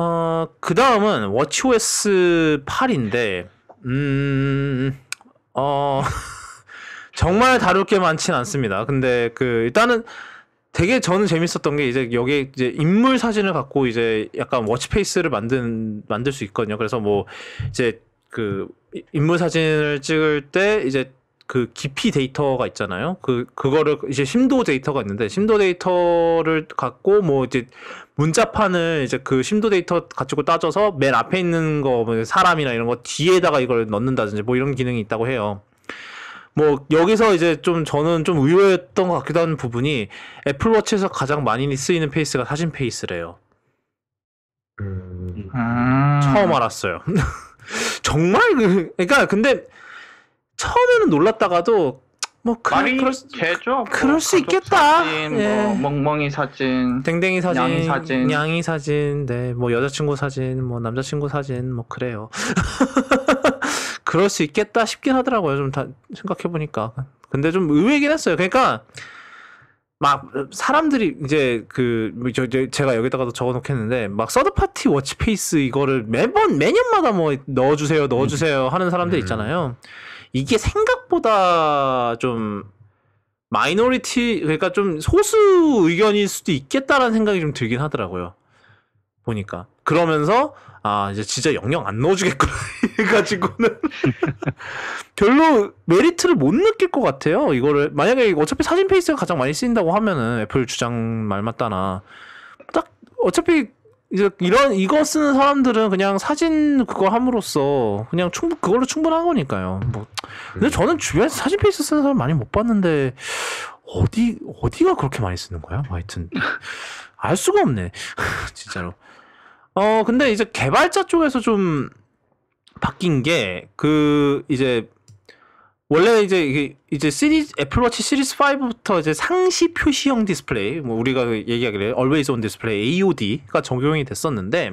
어, 그 다음은 워치OS 8인데, 음, 어, 정말 다룰 게 많진 않습니다. 근데 그, 일단은 되게 저는 재밌었던 게 이제 여기 이제 인물 사진을 갖고 이제 약간 워치페이스를 만든, 만들 수 있거든요. 그래서 뭐, 이제 그, 인물 사진을 찍을 때 이제 그 깊이 데이터가 있잖아요. 그 그거를 이제 심도 데이터가 있는데 심도 데이터를 갖고 뭐 이제 문자판을 이제 그 심도 데이터 가지고 따져서 맨 앞에 있는 거뭐 사람이나 이런 거 뒤에다가 이걸 넣는다든지 뭐 이런 기능이 있다고 해요. 뭐 여기서 이제 좀 저는 좀 의외였던 것 같기도 한 부분이 애플워치에서 가장 많이 쓰이는 페이스가 사진 페이스래요. 음... 음. 처음 알았어요. 정말 그, 그러니까 근데 처음에는 놀랐다가도 뭐그 말이 그럴 수, 되죠. 뭐 그럴 수 있겠다. 사진, 뭐 예. 뭐 멍멍이 사진, 댕댕이 사진, 냥이 사진, 냥이 사진, 네, 뭐 여자친구 사진, 뭐 남자친구 사진, 뭐 그래요. 그럴 수 있겠다 싶긴 하더라고요. 좀 다 생각해 보니까. 근데 좀 의외긴 했어요. 그러니까 막 사람들이 이제 그 뭐 저, 제가 여기다가도 적어놓겠는데 막 서드 파티 워치 페이스 이거를 매번 매년마다 뭐 넣어주세요, 넣어주세요 음. 하는 사람들 음. 있잖아요. 이게 생각보다 좀 마이너리티 그러니까 좀 소수 의견일 수도 있겠다라는 생각이 좀 들긴 하더라고요. 보니까 그러면서 아 이제 진짜 영영 안 넣어주겠구나 해가지고는 별로 메리트를 못 느낄 것 같아요. 이거를 만약에 어차피 사진 페이스가 가장 많이 쓰인다고 하면은 애플 주장 말 맞다나 딱 어차피 이제 이런 이거 쓰는 사람들은 그냥 사진 그거 함으로써 그냥 충분 그걸로 충분한 거니까요. 뭐 근데 음. 저는 주변에서 사진 페이스 쓰는 사람 많이 못 봤는데 어디 어디가 그렇게 많이 쓰는 거야? 하여튼 알 수가 없네. 진짜로. 어 근데 이제 개발자 쪽에서 좀 바뀐 게 그 이제 원래 이제 그 이제 시리즈 애플워치 시리즈 5부터 이제 상시 표시형 디스플레이 뭐 우리가 그 얘기하기를 always on display AOD가 적용이 됐었는데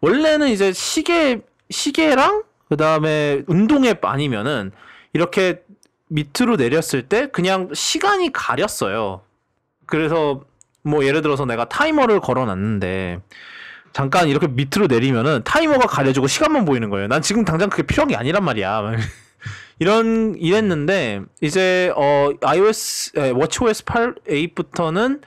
원래는 이제 시계 시계랑 그 다음에 운동앱 아니면은 이렇게 밑으로 내렸을 때 그냥 시간이 가렸어요. 그래서 뭐 예를 들어서 내가 타이머를 걸어놨는데 잠깐 이렇게 밑으로 내리면은 타이머가 가려지고 시간만 보이는 거예요. 난 지금 당장 그게 필요한 게 아니란 말이야. 이런 이랬는데 이제 어 iOS 에, watchOS 8 8부터는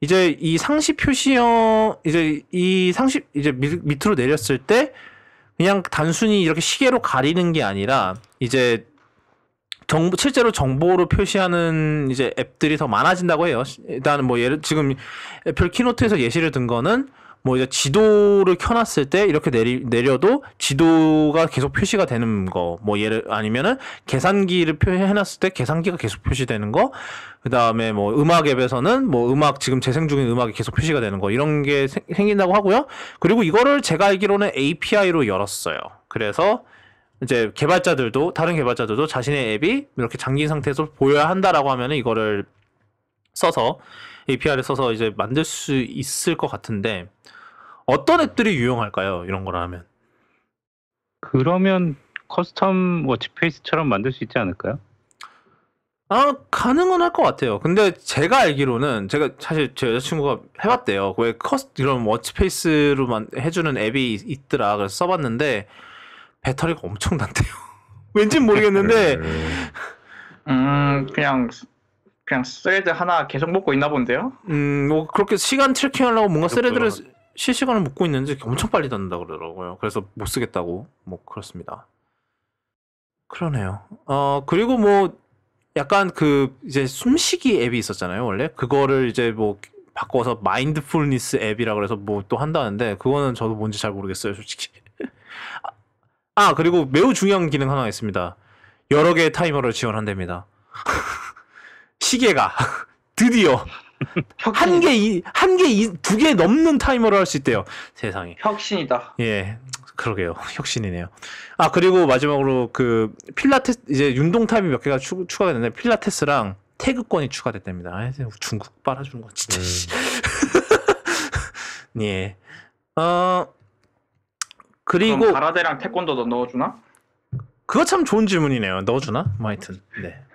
이제 이 상시 표시형 이제 이 상시 이제 밑, 밑으로 내렸을 때 그냥 단순히 이렇게 시계로 가리는 게 아니라 이제 정보 실제로 정보로 표시하는 이제 앱들이 더 많아진다고 해요. 일단 뭐 예를 지금 애플 키노트에서 예시를 든 거는 뭐 이제 지도를 켜놨을 때 이렇게 내리, 내려도 지도가 계속 표시가 되는 거. 뭐 예를 아니면은 계산기를 표시해놨을 때 계산기가 계속 표시되는 거. 그 다음에 뭐 음악 앱에서는 뭐 음악 지금 재생 중인 음악이 계속 표시가 되는 거 이런 게 생, 생긴다고 하고요. 그리고 이거를 제가 알기로는 API로 열었어요. 그래서 이제 개발자들도 다른 개발자들도 자신의 앱이 이렇게 잠긴 상태에서 보여야 한다라고 하면은 이거를 써서 API를 써서 이제 만들 수 있을 것 같은데 어떤 앱들이 유용할까요? 이런 거라면 그러면 커스텀 워치페이스처럼 뭐 만들 수 있지 않을까요? 아 가능은 할 것 같아요. 근데 제가 알기로는 제가 사실 제 여자친구가 해봤대요. 왜 커스 이런 워치페이스로만 해주는 앱이 있더라. 그래서 써봤는데 배터리가 엄청 난대요. 왠지 모르겠는데. 음 그냥 그냥 스레드 하나 계속 먹고 있나 본데요? 음, 뭐 그렇게 시간 트래킹하려고 뭔가 쓰레드를 실시간을 먹고 있는지 엄청 빨리 닫는다 그러더라고요. 그래서 못 쓰겠다고 뭐 그렇습니다. 그러네요. 어 그리고 뭐 약간 그 이제 숨쉬기 앱이 있었잖아요 원래 그거를 이제 뭐 바꿔서 마인드풀니스 앱이라 그래서 뭐 또 한다는데 그거는 저도 뭔지 잘 모르겠어요 솔직히. 아, 아 그리고 매우 중요한 기능 하나 있습니다. 여러 개의 타이머를 지원한답니다. 시계가 드디어 한 개, 한 개, 두 개 넘는 타이머를 할 수 있대요. 세상에. 혁신이다. 예. 그러게요. 혁신이네요. 아, 그리고 마지막으로 그 필라테스, 이제 윤동탑이 타몇 개가 추, 추가가 됐는데 필라테스랑 태극권이 추가됐답니다. 아, 중국 빨아주는 거 진짜. 음. 예. 어, 그리고. 가라데랑 태권도도 넣어주나? 그거 참 좋은 질문이네요. 넣어주나? 뭐 하여튼. 네.